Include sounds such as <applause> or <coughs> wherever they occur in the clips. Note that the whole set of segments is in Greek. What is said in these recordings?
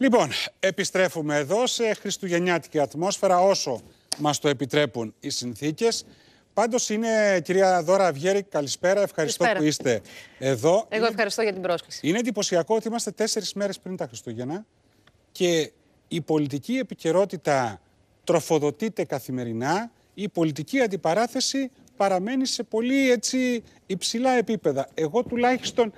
Λοιπόν, επιστρέφουμε εδώ σε χριστουγεννιάτικη ατμόσφαιρα όσο μας το επιτρέπουν οι συνθήκες. Πάντως είναι, κυρία Δώρα Βιέρη, καλησπέρα. Ευχαριστώ που είστε εδώ. Εγώ ευχαριστώ για την πρόσκληση. Είναι εντυπωσιακό ότι είμαστε τέσσερις μέρες πριν τα Χριστούγεννα και η πολιτική επικαιρότητα τροφοδοτείται καθημερινά. Η πολιτική αντιπαράθεση παραμένει σε πολύ έτσι, υψηλά επίπεδα. Εγώ τουλάχιστον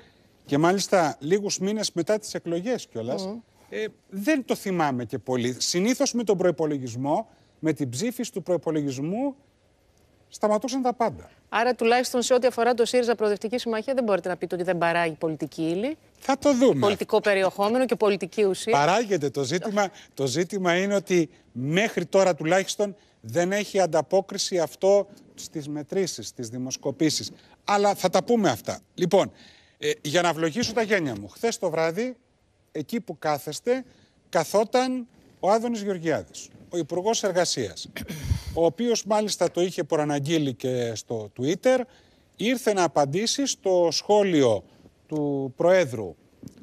και μάλιστα λίγους μήνες μετά τις εκλογές κιόλας, ε, δεν το θυμάμαι και πολύ. Συνήθως με τον προϋπολογισμό, με την ψήφιση του προϋπολογισμού, σταματούσαν τα πάντα. Άρα τουλάχιστον σε ό,τι αφορά το ΣΥΡΙΖΑ Προοδευτική Συμμαχία δεν μπορείτε να πείτε ότι δεν παράγει πολιτική ύλη. Θα το δούμε. Πολιτικό περιεχόμενο και πολιτική ουσία. Παράγεται. Το ζήτημα, το ζήτημα είναι ότι μέχρι τώρα τουλάχιστον δεν έχει ανταπόκριση αυτό στις μετρήσεις, στις δημοσκοπήσεις. Αλλά θα τα πούμε αυτά. Λοιπόν, ε, για να βλογήσω τα γένια μου. Χθες το βράδυ εκεί που κάθεστε καθόταν ο Άδωνης Γεωργιάδης, ο Υπουργός Εργασίας, ο οποίος μάλιστα το είχε προαναγγείλει και στο Twitter, ήρθε να απαντήσει στο σχόλιο του Προέδρου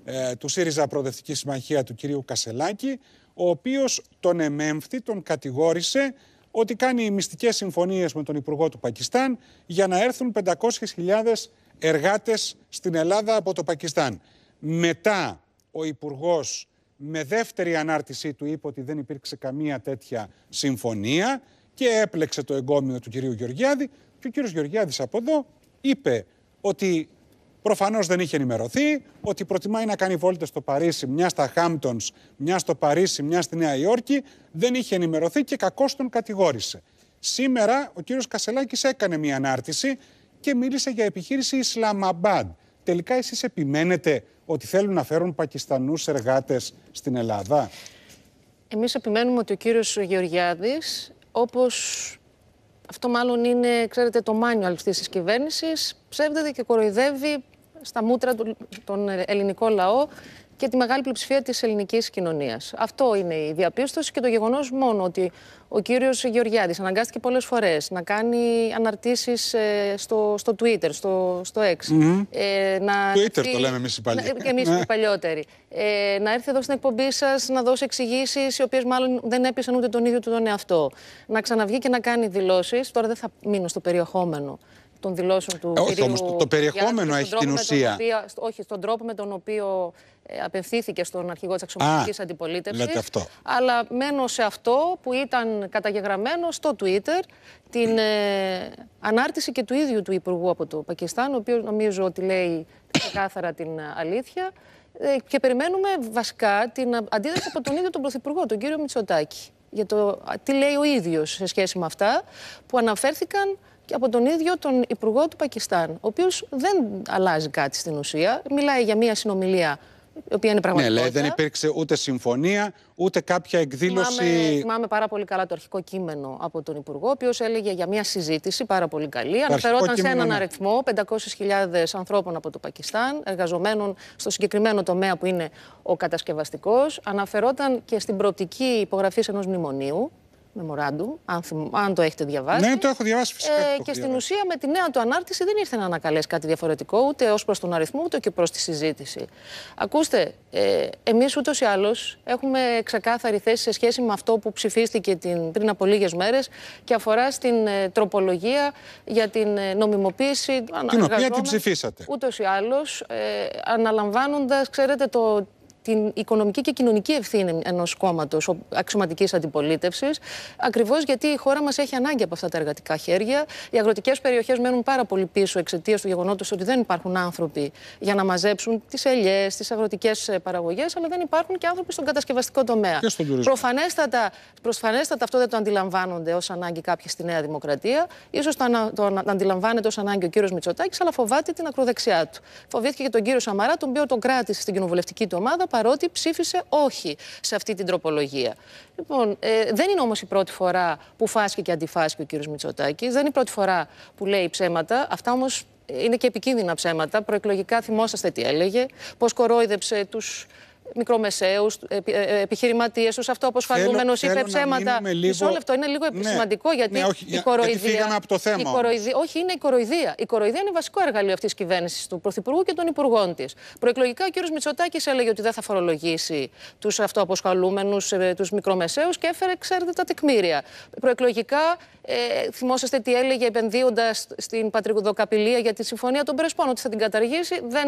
ε, του ΣΥΡΙΖΑ Προοδευτική Συμμαχία του κυρίου Κασελάκη, ο οποίος τον εμέμφθη, τον κατηγόρησε ότι κάνει μυστικές συμφωνίες με τον Υπουργό του Πακιστάν για να έρθουν 500.000 εργάτες στην Ελλάδα από το Πακιστάν. Μετά ο υπουργός με δεύτερη ανάρτησή του είπε ότι δεν υπήρξε καμία τέτοια συμφωνία και έπλεξε το εγκόμιο του κυρίου Γεωργιάδη και ο κύριος Γεωργιάδης από εδώ είπε ότι προφανώς δεν είχε ενημερωθεί, ότι προτιμάει να κάνει βόλτες στο Παρίσι, μια στα Χάμπτονς, μια στο Παρίσι, μια στη Νέα Υόρκη, δεν είχε ενημερωθεί και κακώς τον κατηγόρησε. Σήμερα ο κύριος Κασελάκης έκανε μια ανάρτηση και μίλησε για επιχείρηση Ισλαμαμπάντ. Τελικά εσείς επιμένετε ότι θέλουν να φέρουν Πακιστανούς εργάτες στην Ελλάδα. Εμείς επιμένουμε ότι ο κύριος Γεωργιάδης, όπως αυτό μάλλον είναι, ξέρετε, το μάνιο αυτής της κυβέρνησης, ψεύδεται και κοροϊδεύει στα μούτρα του, τον ελληνικό λαό και τη μεγάλη πλειοψηφία της ελληνικής κοινωνίας. Αυτό είναι η διαπίστωση και το γεγονός μόνο ότι ο κύριος Γεωργιάδης αναγκάστηκε πολλές φορές να κάνει αναρτήσεις ε, στο, στο Twitter, στο, στο X. Ε, να Twitter το λέμε εμείς οι παλιότεροι. εμεί ναι. παλιότεροι. Ε, να έρθει εδώ στην εκπομπή σας να δώσει εξηγήσεις, οι οποίες μάλλον δεν έπεισαν ούτε τον ίδιο του τον εαυτό. Να ξαναβγεί και να κάνει δηλώσεις. Τώρα δεν θα μείνω στο περιεχόμενο των δηλώσεων του ε, όχι, το, περιεχόμενο έχει την ουσία. όχι, στον τρόπο με τον οποίο ε, απευθύνθηκε στον αρχηγό της αξιωματικής αντιπολίτευση. Αλλά μένω σε αυτό που ήταν καταγεγραμμένο στο Twitter, την ε, ανάρτηση και του ίδιου του Υπουργού από το Πακιστάν, ο οποίος νομίζω ότι λέει ξεκάθαρα την αλήθεια. Ε, και περιμένουμε βασικά την αντίδραση από τον ίδιο τον Πρωθυπουργό, τον κύριο Μητσοτάκη. Για το τι λέει ο ίδιος σε σχέση με αυτά που αναφέρθηκαν και από τον ίδιο τον Υπουργό του Πακιστάν, ο οποίος δεν αλλάζει κάτι στην ουσία. Μιλάει για μια συνομιλία η οποία είναι ναι, πραγματικότητα. Ναι, λέει, δεν υπήρξε ούτε συμφωνία, ούτε κάποια εκδήλωση. Θυμάμαι πάρα πολύ καλά το αρχικό κείμενο από τον Υπουργό, ο οποίος έλεγε για μια συζήτηση πάρα πολύ καλή. Αναφερόταν σε έναν ναι. αριθμό 500.000 ανθρώπων από το Πακιστάν, εργαζομένων στο συγκεκριμένο τομέα που είναι ο κατασκευαστικός. Αναφερόταν και στην προοπτική υπογραφής ενός μνημονίου με αν, αν το έχετε διαβάσει. Ναι, το έχω διαβάσει φυσικά. Ε, και στην ουσία με τη νέα του ανάρτηση δεν ήρθε να ανακαλέσει κάτι διαφορετικό ούτε ως προς τον αριθμό ούτε και προς τη συζήτηση. Ακούστε, ε, εμείς ούτως ή άλλως έχουμε ξεκάθαρη θέση σε σχέση με αυτό που ψηφίστηκε την, πριν από λίγες μέρες και αφορά στην ε, τροπολογία για την ε, νομιμοποίηση. Την οποία την ψηφίσατε. Ούτως ή άλλως, ε, αναλαμβάνοντας, ξέρετε, το, την οικονομική και κοινωνική ευθύνη ενός κόμματος αξιωματικής αντιπολίτευσης, ακριβώς γιατί η χώρα μας έχει ανάγκη από αυτά τα εργατικά χέρια. Οι αγροτικές περιοχές μένουν πάρα πολύ πίσω εξαιτίας του γεγονότος ότι δεν υπάρχουν άνθρωποι για να μαζέψουν τις ελιές, τις αγροτικές ε, παραγωγές, αλλά δεν υπάρχουν και άνθρωποι στον κατασκευαστικό τομέα. προφανέστατα, προφανέστατα αυτό δεν το αντιλαμβάνονται ως ανάγκη κάποιοι στη Νέα Δημοκρατία. σω το, το αντιλαμβάνεται ως ανάγκη ο κύριος Μητσοτάκης, αλλά φοβάται την ακροδεξιά του. Φοβήθηκε και τον κύριο Σαμαρά, τον οποίο τον κράτησε στην κοινοβουλευτική του ομάδα παρότι ψήφισε όχι σε αυτή την τροπολογία. Λοιπόν, ε, δεν είναι όμως η πρώτη φορά που φάσκει και αντιφάσκει ο κ. Μητσοτάκης. Δεν είναι η πρώτη φορά που λέει ψέματα. Αυτά όμως είναι και επικίνδυνα ψέματα. Προεκλογικά θυμόσαστε τι έλεγε, πώς κορόιδεψε τους μικρομεσαίους, ε, ε, επιχειρηματίες, τους αυτοαποσφαλούμενο είπε ψέματα. Λίγο... Μισό λεπτό είναι λίγο ναι, σημαντικό γιατί ναι, η κοροϊδία. Η κοροϊδία, όχι, είναι η κοροϊδία. Η κοροϊδία είναι βασικό εργαλείο αυτής της κυβέρνησης του Πρωθυπουργού και των Υπουργών της. Προεκλογικά ο κ. Μητσοτάκης έλεγε ότι δεν θα φορολογήσει τους αυτοαποσχαλούμενου, ε, τους μικρομεσαίους και έφερε, ξέρετε, τα τεκμήρια. Προεκλογικά ε, θυμόσαστε τι έλεγε επενδύοντας στην πατρικοδοκαπηλεία για τη συμφωνία των Πρεσπών, ότι θα την καταργήσει. Δεν,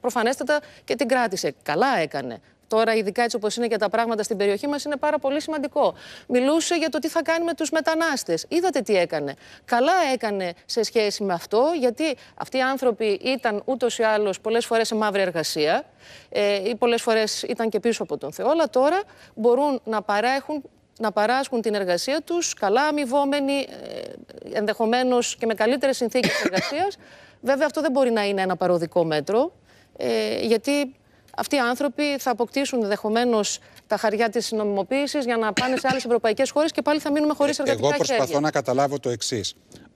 προφανέστατα και την κράτησε. Καλά έκανε τώρα, ειδικά έτσι όπως είναι και τα πράγματα στην περιοχή μας, είναι πάρα πολύ σημαντικό. Μιλούσε για το τι θα κάνει με τους μετανάστες. Είδατε τι έκανε. Καλά έκανε σε σχέση με αυτό, γιατί αυτοί οι άνθρωποι ήταν ούτως ή άλλως πολλές φορές σε μαύρη εργασία ε, ή πολλές φορές ήταν και πίσω από τον Θεό. Αλλά τώρα μπορούν να παρέχουν να παράσχουν την εργασία τους, καλά αμοιβόμενοι, ε, ενδεχομένως και με καλύτερες συνθήκες <coughs> εργασίας. Βέβαια αυτό δεν μπορεί να είναι ένα παροδικό μέτρο, ε, γιατί αυτοί οι άνθρωποι θα αποκτήσουν ενδεχομένως τα χαριά της νομιμοποίησης για να πάνε σε άλλες ευρωπαϊκές χώρες και πάλι θα μείνουμε χωρίς ε, εργατικά χέρια. Εγώ προσπαθώ χέρια. να καταλάβω το εξής.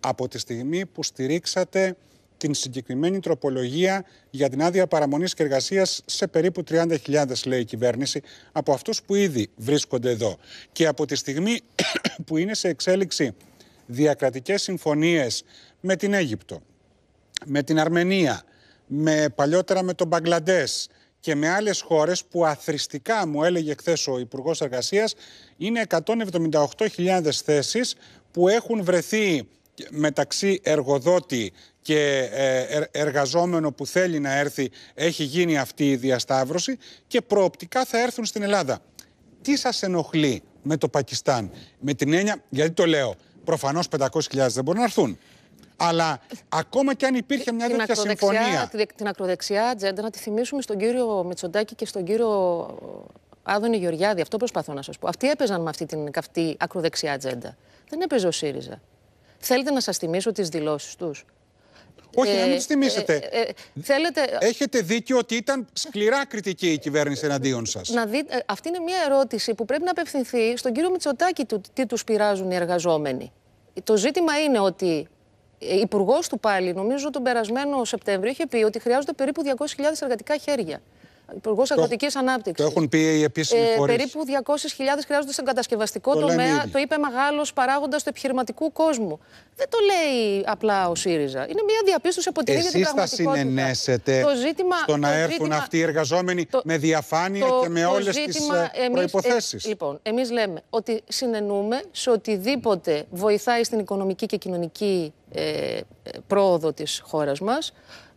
Από τη στιγμή που στηρίξατε την συγκεκριμένη τροπολογία για την άδεια παραμονής και εργασίας σε περίπου 30.000, λέει η κυβέρνηση, από αυτούς που ήδη βρίσκονται εδώ. Και από τη στιγμή <coughs> που είναι σε εξέλιξη διακρατικές συμφωνίες με την Αίγυπτο, με την Αρμενία, με παλιότερα με τον Μπαγκλαντές, και με άλλες χώρες που αθρηστικά μου έλεγε χθες ο Υπουργός Εργασίας είναι 178.000 θέσεις που έχουν βρεθεί μεταξύ εργοδότη και ε, ε, εργαζόμενο που θέλει να έρθει έχει γίνει αυτή η διασταύρωση και προοπτικά θα έρθουν στην Ελλάδα. Τι σας ενοχλεί με το Πακιστάν, με την έννοια, γιατί το λέω, προφανώς 500.000 δεν μπορούν να έρθουν. Αλλά ακόμα και αν υπήρχε μια τέτοια συμφωνία. Την ακροδεξιά ατζέντα να τη θυμίσουμε στον κύριο Μητσοντάκη και στον κύριο Άδωνη Γεωργιάδη. Αυτό προσπαθώ να σας πω. Αυτοί έπαιζαν με αυτή την καυτή ακροδεξιά ατζέντα. Δεν έπαιζε ο ΣΥΡΙΖΑ. Θέλετε να σας θυμίσω τις δηλώσεις τους. Όχι, να μην ε, τις θυμίσετε. Ε, ε, θέλετε... Έχετε δίκιο ότι ήταν σκληρά κριτική η κυβέρνηση εναντίον σας. αυτή είναι μια ερώτηση που πρέπει να απευθυνθεί στον κύριο Μητσοτάκη του τι τους πειράζουν οι εργαζόμενοι. Το ζήτημα είναι ότι ε, υπουργός του πάλι, νομίζω τον περασμένο Σεπτέμβριο, είχε πει ότι χρειάζονται περίπου 200.000 εργατικά χέρια. Υπουργός Αγροτικής Ανάπτυξης. Το έχουν πει οι επίσημοι ε, φορείς. Περίπου 200.000 χρειάζονται στον κατασκευαστικό τομέα. Το είπε μεγάλος παράγοντας του επιχειρηματικού κόσμου. Δεν το λέει απλά ο ΣΥΡΙΖΑ. Είναι μια διαπίστωση από την ίδια την πραγματικότητα. Εσεί θα συνενέσετε το ζήτημα, στο να έρθουν αυτοί οι εργαζόμενοι με διαφάνεια και με όλες τις προποθέσει. Ε, ε λοιπόν, εμείς λέμε ότι συνενούμε σε οτιδήποτε βοηθάει στην οικονομική και κοινωνική ε, ε πρόοδο της χώρας μας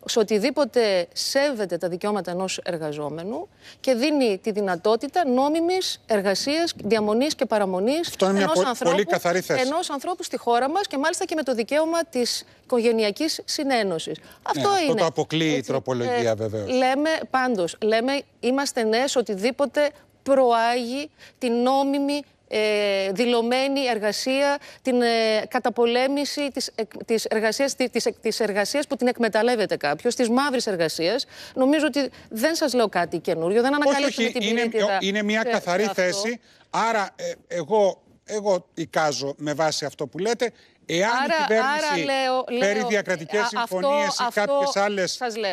σε οτιδήποτε σέβεται τα δικαιώματα ενός εργαζόμενου και δίνει τη δυνατότητα νόμιμης εργασίας, διαμονής και παραμονής ενό ενός, ανθρώπου, ανθρώπου στη χώρα μας και μάλιστα και με το δικαίωμα της οικογένειακή συνένωσης. Ναι, αυτό, είναι. αυτό το αποκλείει η τροπολογία ε, Λέμε πάντως, λέμε είμαστε νέε ναι οτιδήποτε προάγει την νόμιμη ε, δηλωμένη εργασία, την ε, καταπολέμηση της, ε, της, εργασίας, της, της που την εκμεταλλεύεται κάποιος, της μαύρης εργασίας. Νομίζω ότι δεν σας λέω κάτι καινούριο, δεν ανακαλύπτουμε την είναι, Είναι μια καθαρή θέση, άρα ε, εγώ, εγώ εικάζω με βάση αυτό που λέτε Εάν άρα, η κυβέρνηση συμφωνίες, φέρει διακρατικέ συμφωνίες ή κάποιες άλλες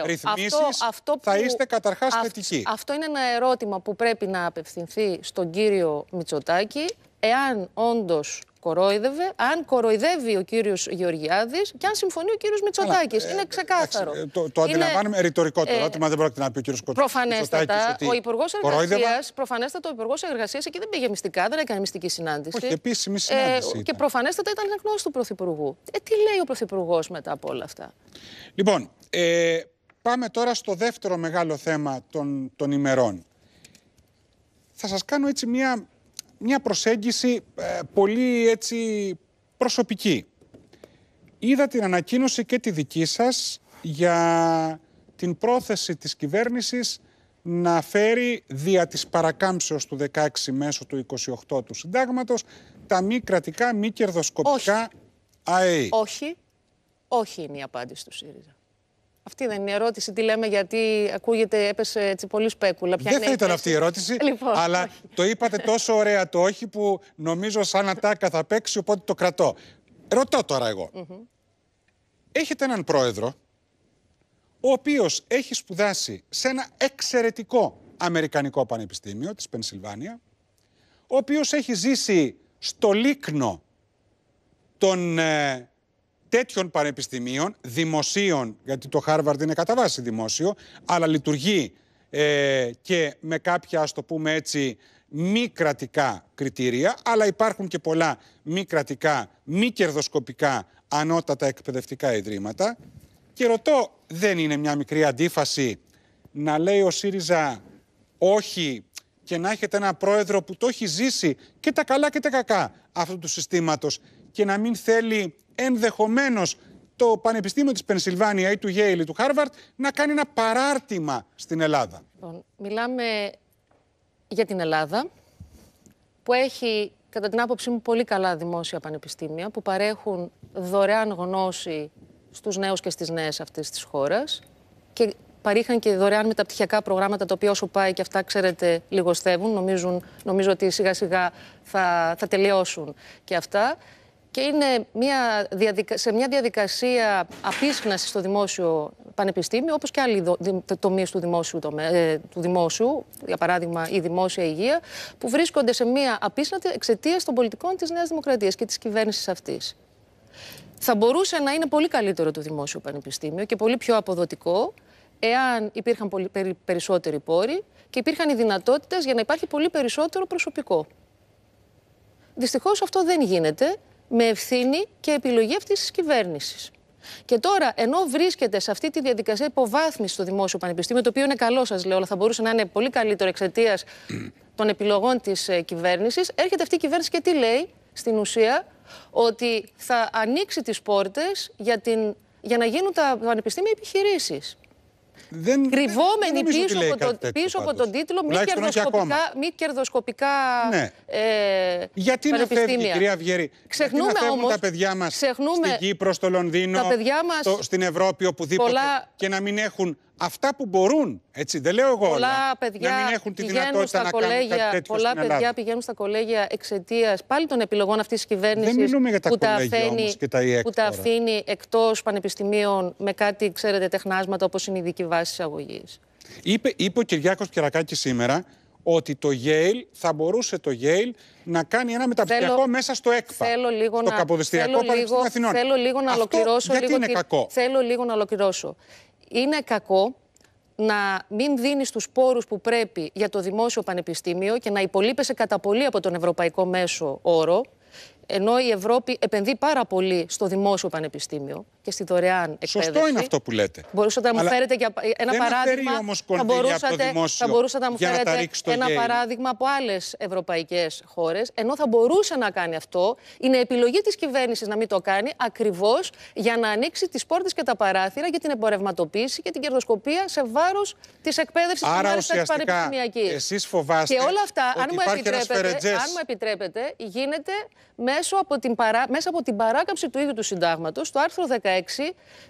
ρυθμίσει, θα είστε καταρχάς θετικοί. Αυτό είναι ένα ερώτημα που πρέπει να απευθυνθεί στον κύριο Μητσοτάκη εάν όντως κορόιδευε, αν κοροϊδεύει ο κύριος Γεωργιάδης και αν συμφωνεί ο κύριος Μητσοτάκης. Ε, είναι ε, ξεκάθαρο. Ε, το, το αντιλαμβάνομαι είναι... ρητορικό το ερώτημα, δεν πρόκειται να πει ο κύριος Προφανέστατα, ο Υπουργός Εργασίας προφανέστατα ο Υπουργός Εργασίας εκεί δεν πήγε μυστικά, δεν έκανε μυστική συνάντηση. Όχι, επίσημη ε, συνάντηση. Ε, ήταν. και προφανέστατα ήταν γνώση του Πρωθυπουργού. Ε, τι λέει ο Πρωθυπουργός μετά από όλα αυτά. Λοιπόν, ε, πάμε τώρα στο δεύτερο μεγάλο θέμα των, των ημερών. Θα σας κάνω έτσι μια μια προσέγγιση ε, πολύ έτσι προσωπική. Είδα την ανακοίνωση και τη δική σας για την πρόθεση της κυβέρνησης να φέρει δια της παρακάμψεως του 16 μέσω του 28 του συντάγματος τα μη κρατικά, μη κερδοσκοπικά ΑΕΗ. Όχι. Όχι είναι η απάντηση του ΣΥΡΙΖΑ. Αυτή δεν είναι η ερώτηση. Τι λέμε, γιατί ακούγεται, έπεσε έτσι πολύ σπέκουλα. δεν θα ήταν αυτή η ερώτηση. Λοιπόν, αλλά το είπατε τόσο ωραία το όχι που νομίζω σαν ατάκα θα παίξει, οπότε το κρατώ. Ρωτώ τώρα εγώ. Έχετε έναν πρόεδρο, ο οποίος έχει σπουδάσει σε ένα εξαιρετικό Αμερικανικό Πανεπιστήμιο της Πενσιλβάνια, ο οποίος έχει ζήσει στο λίκνο των ε, τέτοιων πανεπιστημίων, δημοσίων, γιατί το Χάρβαρντ είναι κατά βάση δημόσιο, αλλά λειτουργεί ε, και με κάποια, ας το πούμε έτσι, μη κρατικά κριτήρια, αλλά υπάρχουν και πολλά μη κρατικά, μη κερδοσκοπικά ανώτατα εκπαιδευτικά ιδρύματα. Και ρωτώ, δεν είναι μια μικρή αντίφαση να λέει ο ΣΥΡΙΖΑ όχι και να έχετε ένα πρόεδρο που το έχει ζήσει και τα καλά και τα κακά αυτού του συστήματος και να μην θέλει ενδεχομένως το Πανεπιστήμιο της Πενσιλβάνια ή του Yale ή του Χάρβαρτ να κάνει ένα παράρτημα στην Ελλάδα. Λοιπόν, μιλάμε για την Ελλάδα, που έχει κατά την άποψή μου πολύ καλά δημόσια πανεπιστήμια, που παρέχουν δωρεάν γνώση στους νέους και στις νέες αυτής της χώρας και παρήχαν και δωρεάν μεταπτυχιακά προγράμματα τα οποία όσο πάει και αυτά ξέρετε λιγοστεύουν, νομίζουν, νομίζω ότι σιγά σιγά θα, θα τελειώσουν και αυτά και είναι μια σε μια διαδικασία απίσχναση στο δημόσιο πανεπιστήμιο, όπως και άλλοι τομείς του δημόσιου, τομέ... Ε, του δημόσιου, για παράδειγμα η δημόσια υγεία, που βρίσκονται σε μια απίσχνατη εξαιτίας των πολιτικών της Νέας Δημοκρατίας και της κυβέρνησης αυτής. Θα μπορούσε να είναι πολύ καλύτερο το δημόσιο πανεπιστήμιο και πολύ πιο αποδοτικό εάν υπήρχαν περισσότεροι πόροι και υπήρχαν οι δυνατότητες για να υπάρχει πολύ περισσότερο προσωπικό. Δυστυχώς αυτό δεν γίνεται με ευθύνη και επιλογή αυτής της κυβέρνησης. Και τώρα, ενώ βρίσκεται σε αυτή τη διαδικασία υποβάθμισης στο Δημόσιο Πανεπιστήμιο, το οποίο είναι καλό, σας λέω, αλλά θα μπορούσε να είναι πολύ καλύτερο εξαιτίας των επιλογών της ε, κυβέρνησης, έρχεται αυτή η κυβέρνηση και τι λέει στην ουσία, ότι θα ανοίξει τις πόρτες για, για να γίνουν τα πανεπιστήμια επιχειρήσεις δεν, κρυβόμενη δεν πίσω, από, το, τέτοιο, πίσω από τον τίτλο μη κερδοσκοπικά, μη κερδοσκοπικά ναι. ε, Γιατί να φεύγει κυρία Βιέρη Ξεχνούμε να όμως, τα παιδιά μας ξεχνούμε στην Κύπρο, στο Λονδίνο τα παιδιά μας, στο, στην Ευρώπη οπουδήποτε πολλά... και να μην έχουν αυτά που μπορούν. Έτσι, δεν λέω εγώ πολλά όλα. Παιδιά να μην έχουν τη δυνατότητα να κολέγια, κάνουν Πολλά παιδιά πηγαίνουν στα κολέγια εξαιτίας πάλι των επιλογών αυτής της κυβέρνησης που, τα αφήνει, και που τα αφήνει εκτός πανεπιστημίων με κάτι, ξέρετε, τεχνάσματα όπως είναι η δική βάση εισαγωγής. Είπε, είπε ο Κυριάκος Πιερακάκη σήμερα ότι το Yale θα μπορούσε το Yale να κάνει ένα μεταπτυχιακό θέλω, μέσα στο ΕΚΠΑ. το λίγο στο να, Πανεπιστήμιο Αθηνών. Θέλω λίγο να Αυτό ολοκληρώσω. Γιατί λίγο, είναι κακό. Θέλω λίγο να ολοκληρώσω είναι κακό να μην δίνεις τους πόρους που πρέπει για το δημόσιο πανεπιστήμιο και να υπολείπεσαι κατά πολύ από τον ευρωπαϊκό μέσο όρο, ενώ η Ευρώπη επενδύει πάρα πολύ στο δημόσιο πανεπιστήμιο και στη δωρεάν εκπαίδευση. Σωστό είναι αυτό που λέτε. Μπορούσατε να μου φέρετε και ένα παράδειγμα. θα, μπορούσατε, μπορούσατε να μου φέρετε ένα παράδειγμα από άλλες ευρωπαϊκές χώρες. Ενώ θα μπορούσε να κάνει αυτό. Είναι επιλογή της κυβέρνησης να μην το κάνει ακριβώς για να ανοίξει τις πόρτες και τα παράθυρα για την εμπορευματοποίηση και την κερδοσκοπία σε βάρος της εκπαίδευσης και τη πανεπιστημιακής. Εσείς φοβάστε. Και όλα αυτά, αν μου, επιτρέπετε, αν μου επιτρέπετε, γίνεται από την μέσα από την παράκαμψη του ίδιου του συντάγματος, το άρθρο 16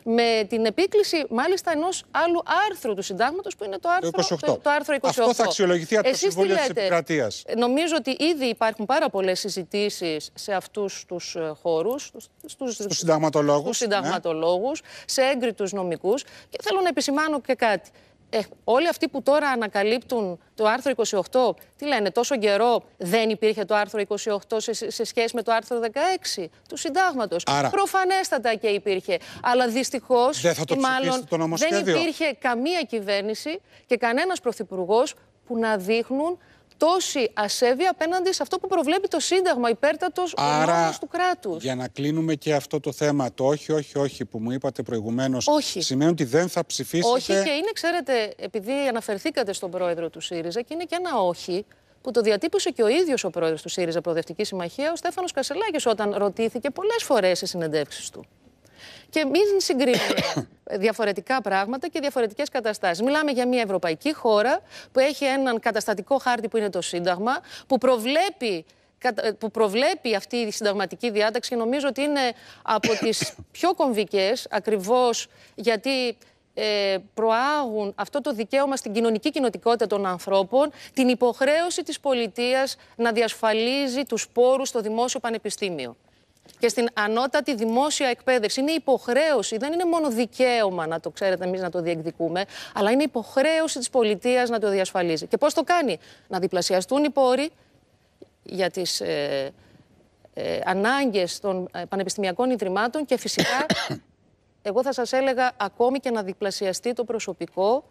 με την επίκληση μάλιστα ενός άλλου άρθρου του συντάγματος που είναι το άρθρο 28. Το, άρθρο 28. Αυτό θα αξιολογηθεί από το Συμβούλιο της Επικρατείας. Νομίζω ότι ήδη υπάρχουν πάρα πολλές συζητήσεις σε αυτούς τους ε, χώρους, στους συνταγματολόγου, ναι. σε έγκριτους νομικούς. Και θέλω να επισημάνω και κάτι. Ε, όλοι αυτοί που τώρα ανακαλύπτουν το άρθρο 28, τι λένε, τόσο καιρό δεν υπήρχε το άρθρο 28 σε, σε σχέση με το άρθρο 16 του συντάγματος. Προφανέστατα και υπήρχε. Αλλά δυστυχώς, μάλλον δεν υπήρχε καμία κυβέρνηση και κανένας πρωθυπουργός που να δείχνουν τόση ασέβεια απέναντι σε αυτό που προβλέπει το Σύνταγμα, υπέρτατο ο του κράτους. Για να κλείνουμε και αυτό το θέμα, το όχι, όχι, όχι που μου είπατε προηγουμένως, σημαίνει ότι δεν θα ψηφίσετε. Όχι, και είναι, ξέρετε, επειδή αναφερθήκατε στον πρόεδρο του ΣΥΡΙΖΑ και είναι και ένα όχι που το διατύπωσε και ο ίδιος ο πρόεδρος του ΣΥΡΙΖΑ Προοδευτική Συμμαχία, ο Στέφανος Κασελάκης, όταν ρωτήθηκε πολλές φορές σε συνεντεύξεις του. Και μην συγκρίνουμε <coughs> <coughs> διαφορετικά πράγματα και διαφορετικές καταστάσεις. Μιλάμε για μια ευρωπαϊκή χώρα που έχει έναν καταστατικό χάρτη που είναι το Σύνταγμα, που προβλέπει που προβλέπει αυτή η συνταγματική διάταξη και νομίζω ότι είναι από <coughs> τις πιο κομβικές ακριβώς γιατί ε, προάγουν αυτό το δικαίωμα στην κοινωνική κοινοτικότητα των ανθρώπων, την υποχρέωση της πολιτείας να διασφαλίζει τους πόρους στο δημόσιο πανεπιστήμιο και στην ανώτατη δημόσια εκπαίδευση. Είναι υποχρέωση, δεν είναι μόνο δικαίωμα να το ξέρετε εμείς να το διεκδικούμε, αλλά είναι υποχρέωση της πολιτείας να το διασφαλίζει. Και πώς το κάνει, να διπλασιαστούν οι πόροι για τις ε, ε ανάγκες των ε, πανεπιστημιακών ιδρυμάτων και φυσικά, <coughs> εγώ θα σας έλεγα ακόμη και να διπλασιαστεί το προσωπικό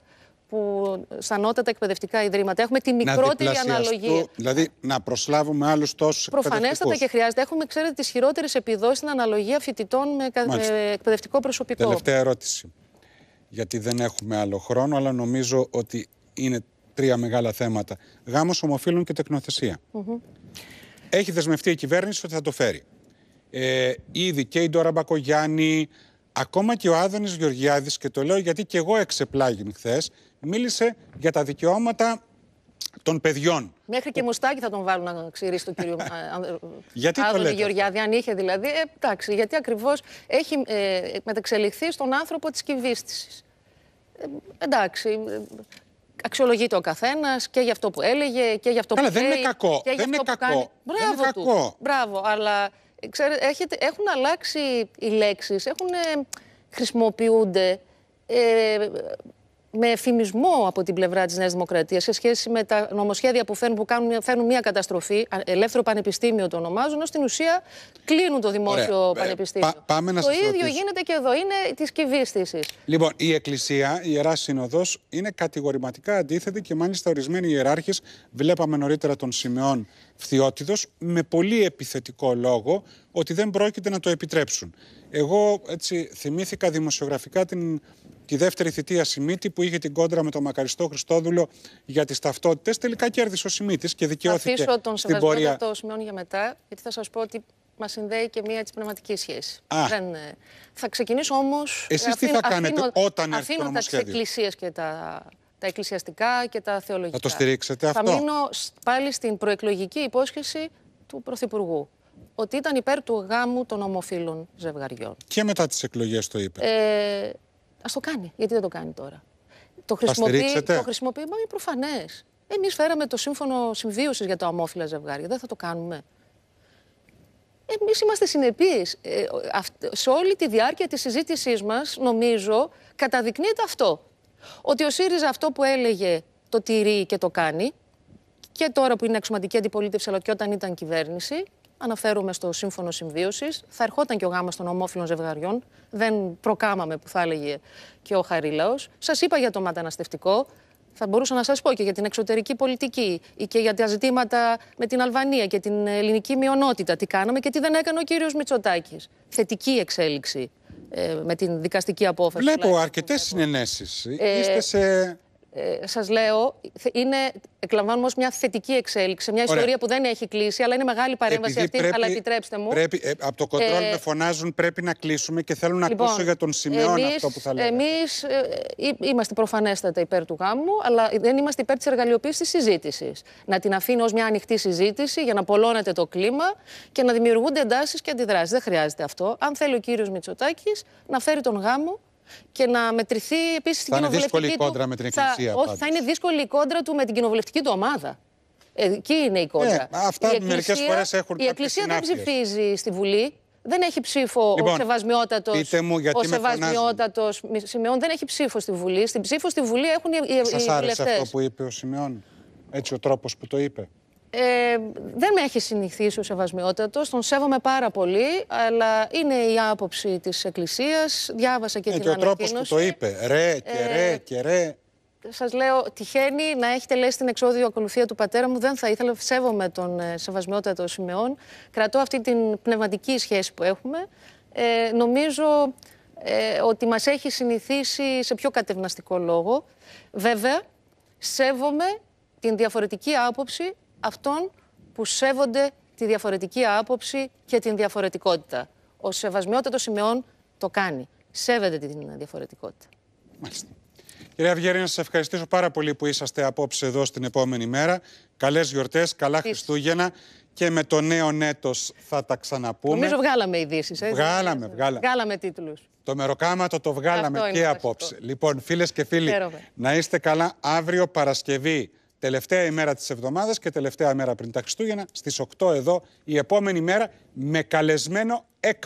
που σαν τα εκπαιδευτικά ιδρύματα έχουμε τη μικρότερη να αναλογία. Δηλαδή να προσλάβουμε άλλους τόσους Προφανέστατα και χρειάζεται. Έχουμε, ξέρετε, τις χειρότερες επιδόσεις στην αναλογία φοιτητών με, εκπαιδευτικό προσωπικό. Τελευταία ερώτηση. Γιατί δεν έχουμε άλλο χρόνο, αλλά νομίζω ότι είναι τρία μεγάλα θέματα. Γάμος ομοφύλων και τεχνοθεσία. Mm -hmm. Έχει δεσμευτεί η κυβέρνηση ότι θα το φέρει. Ε, ήδη και η Ντόρα Μπακογιάννη, ακόμα και ο Άδωνης Γεωργιάδης, και το λέω γιατί και εγώ εξεπλάγην χθες, μίλησε για τα δικαιώματα των παιδιών. Μέχρι και μουστάκι θα τον βάλουν να ξηρίσει τον κύριο ε, ε, γιατί Άδωνη Γεωργιάδη, αν είχε δηλαδή. Ε, εντάξει, γιατί ακριβώς έχει ε, μεταξελιχθεί στον άνθρωπο της κυβίστησης. Ε, εντάξει. Αξιολογείται ο καθένας και για αυτό που έλεγε και για αυτό που που δεν είναι κακό. Και δεν είναι κακό. Κάνει. Μπράβο δεν είναι κακό. Μπράβο, αλλά ξέρετε, έχετε, έχουν αλλάξει οι λέξεις, χρησιμοποιούνται. Ε, με εφημισμό από την πλευρά της Νέας Δημοκρατίας σε σχέση με τα νομοσχέδια που φέρνουν, που κάνουν, φέρνουν μια καταστροφή. Ελεύθερο Πανεπιστήμιο το ονομάζουν, ω την ουσία κλείνουν το δημόσιο ε, πανεπιστήμιο. πάμε να το ίδιο γίνεται και εδώ. Είναι της κυβίστηση. Λοιπόν, η Εκκλησία, η Ιερά Σύνοδος, είναι κατηγορηματικά αντίθετη και μάλιστα ορισμένοι ιεράρχες, βλέπαμε νωρίτερα τον Σιμεών Φθιώτιδος, με πολύ επιθετικό λόγο ότι δεν πρόκειται να το επιτρέψουν. Εγώ έτσι θυμήθηκα δημοσιογραφικά την τη δεύτερη θητεία Σιμίτη που είχε την κόντρα με τον Μακαριστό Χριστόδουλο για τις ταυτότητες. Τελικά κέρδισε ο Σιμίτης και δικαιώθηκε. Θα αφήσω τον στην πορεία... το σημειώνει για μετά, γιατί θα σας πω ότι μας συνδέει και μία έτσι, πνευματική σχέση. Δεν, ε, θα ξεκινήσω όμως. Εσείς τι θα κάνετε αφήνω, όταν έρθει το νομοσχέδιο. Αφήνω τι εκκλησίες και τα, τα εκκλησιαστικά και τα θεολογικά. Θα το στηρίξετε αυτό. Θα μείνω πάλι στην προεκλογική υπόσχεση του Πρωθυπουργού ότι ήταν υπέρ του γάμου των ομοφύλων ζευγαριών. Και μετά τις εκλογές, το είπε. Ε, Ας το κάνει. Γιατί δεν το κάνει τώρα. Το, χρησιμοποιεί, το χρησιμοποιεί, μα είναι προφανές. Εμείς φέραμε το σύμφωνο συμβίωσης για τα ομόφυλα ζευγάρια. Δεν θα το κάνουμε. Εμείς είμαστε συνεπείς. Ε, σε όλη τη διάρκεια της συζήτησής μας, νομίζω, καταδεικνύεται αυτό. Ότι ο ΣΥΡΙΖΑ αυτό που έλεγε το τηρεί και το κάνει, και τώρα που είναι εξωματική αντιπολίτευση, αλλά και όταν ήταν κυβέρνηση, αναφέρουμε στο σύμφωνο συμβίωσης. Θα ερχόταν και ο γάμος των ομόφυλων ζευγαριών. Δεν προκάμαμε που θα έλεγε και ο Χαρίλαος. Σας είπα για το μεταναστευτικό. Θα μπορούσα να σας πω και για την εξωτερική πολιτική ή και για τα ζητήματα με την Αλβανία και την ελληνική μειονότητα. Τι κάναμε και τι δεν έκανε ο κύριος Μητσοτάκης. Θετική εξέλιξη ε, με την δικαστική απόφαση. Βλέπω αρκετές συνενέσεις. Ε, Είστε σε ε, Σας λέω, είναι, εκλαμβάνουμε ως μια θετική εξέλιξη, μια ιστορία Ωραία. που δεν έχει κλείσει, αλλά είναι μεγάλη παρέμβαση Επειδή αυτή, πρέπει, αλλά επιτρέψτε μου. Πρέπει, ε, από το κοντρόλ ε, με φωνάζουν, πρέπει να κλείσουμε και θέλω να λοιπόν, ακούσω για τον Σιμεών αυτό που θα λέγατε. Εμείς ε, ε, είμαστε προφανέστατα υπέρ του γάμου, αλλά δεν είμαστε υπέρ της εργαλειοποίησης της συζήτησης. Να την αφήνω ως μια ανοιχτή συζήτηση για να πολλώνεται το κλίμα και να δημιουργούνται εντάσεις και αντιδράσεις. Δεν χρειάζεται αυτό. Αν θέλει ο κύριος Μητσοτάκης να φέρει τον γάμο και να μετρηθεί επίσης στην κοινοβουλευτική. Είναι δύσκολη η κόντρα με την Εκκλησία. Θα... Όχι, θα είναι δύσκολη η κόντρα του με την κοινοβουλευτική του ομάδα. Ε, εκεί είναι η κόντρα. Ναι, αυτά μερικέ φορές έχουν Η Εκκλησία δεν ψηφίζει στη Βουλή. Δεν έχει ψήφο λοιπόν, ο σεβασμιότατο. Ο σεβασμιότατο Σιμεών δεν έχει ψήφο στη Βουλή. Στην ψήφο στη Βουλή έχουν οι, οι, Σας οι βουλευτέ. αυτό που είπε ο Σιμεών. Έτσι ο τρόπος που το είπε. Ε, δεν με έχει συνηθίσει ο Σεβασμιότατος, τον σέβομαι πάρα πολύ, αλλά είναι η άποψη της Εκκλησίας, διάβασα και ε, την και ο τρόπος που το είπε, ρε και ε, ρε και ρε. Σας λέω, τυχαίνει να έχετε λέει στην εξόδιο ακολουθία του πατέρα μου. Δεν θα ήθελα, σέβομαι τον ε, σεβασμιότατο Σιμεών. Κρατώ αυτή την πνευματική σχέση που έχουμε. Ε, νομίζω ε, ότι μας έχει συνηθίσει σε πιο κατευναστικό λόγο. Βέβαια, σέβομαι την διαφορετική άποψη αυτών που σέβονται τη διαφορετική άποψη και την διαφορετικότητα. Ο σεβασμιότατος Σιμεών το κάνει. Σέβεται την διαφορετικότητα. Μάλιστα. Κυρία Αυγέρη, να σας ευχαριστήσω πάρα πολύ που είσαστε απόψε εδώ στην επόμενη μέρα. Καλές γιορτές, καλά Χριστούγεννα και με το νέο έτο θα τα ξαναπούμε. Νομίζω βγάλαμε ειδήσεις. Βγάλαμε, βγάλαμε. Βγάλαμε τίτλους. Το μεροκάματο το βγάλαμε και απόψε. Λοιπόν, φίλες και φίλοι, να είστε καλά. Αύριο Παρασκευή τελευταία ημέρα της εβδομάδας και τελευταία ημέρα πριν τα Χριστούγεννα, στις 8 εδώ, η επόμενη μέρα, με καλεσμένο εκ